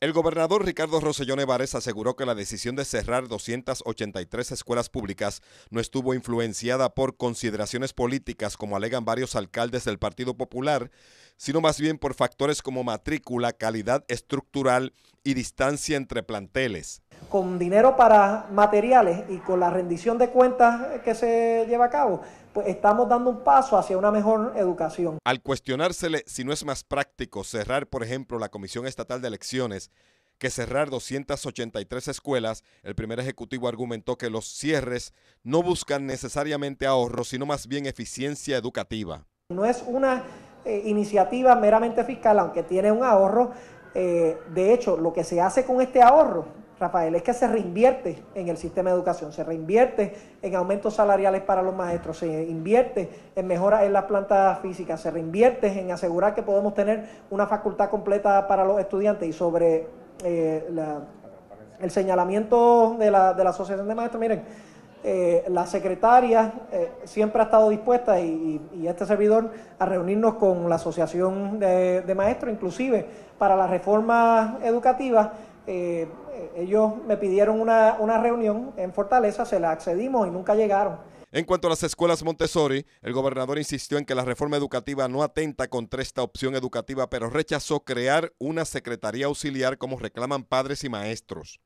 El gobernador Ricardo Rosellón Evarez aseguró que la decisión de cerrar 283 escuelas públicas no estuvo influenciada por consideraciones políticas, como alegan varios alcaldes del Partido Popular, sino más bien por factores como matrícula, calidad estructural y distancia entre planteles con dinero para materiales y con la rendición de cuentas que se lleva a cabo, pues estamos dando un paso hacia una mejor educación. Al cuestionársele si no es más práctico cerrar, por ejemplo, la Comisión Estatal de Elecciones, que cerrar 283 escuelas, el primer ejecutivo argumentó que los cierres no buscan necesariamente ahorro, sino más bien eficiencia educativa. No es una eh, iniciativa meramente fiscal, aunque tiene un ahorro. Eh, de hecho, lo que se hace con este ahorro Rafael, es que se reinvierte en el sistema de educación, se reinvierte en aumentos salariales para los maestros, se invierte en mejoras en las plantas físicas, se reinvierte en asegurar que podemos tener una facultad completa para los estudiantes y sobre eh, el señalamiento de la, de la Asociación de Maestros, miren, eh, la secretaria eh, siempre ha estado dispuesta y, este servidor a reunirnos con la Asociación de, de Maestros, inclusive para las reformas educativas eh, ellos me pidieron una, una reunión en Fortaleza, se la accedimos y nunca llegaron. En cuanto a las escuelas Montessori, el gobernador insistió en que la reforma educativa no atenta contra esta opción educativa, pero rechazó crear una secretaría auxiliar como reclaman padres y maestros.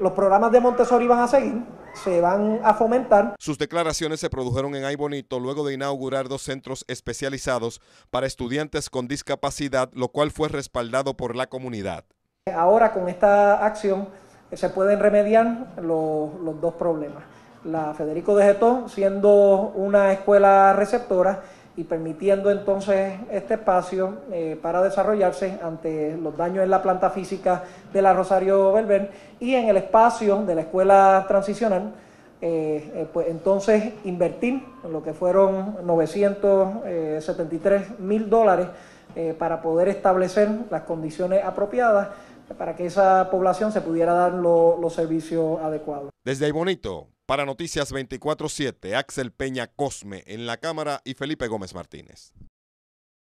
Los programas de Montessori van a seguir, se van a fomentar. Sus declaraciones se produjeron en Ay Bonito luego de inaugurar dos centros especializados para estudiantes con discapacidad, lo cual fue respaldado por la comunidad. Ahora con esta acción se pueden remediar los, dos problemas. La Federico de Getón siendo una escuela receptora y permitiendo entonces este espacio eh, para desarrollarse ante los daños en la planta física de la Rosario Belver y en el espacio de la escuela transicional, eh, eh, pues entonces invertir lo que fueron 973 mil dólares para poder establecer las condiciones apropiadas para que esa población se pudiera dar los servicios adecuados. Desde ahí bonito, para Noticias 24-7, Axel Peña Cosme en la Cámara y Felipe Gómez Martínez.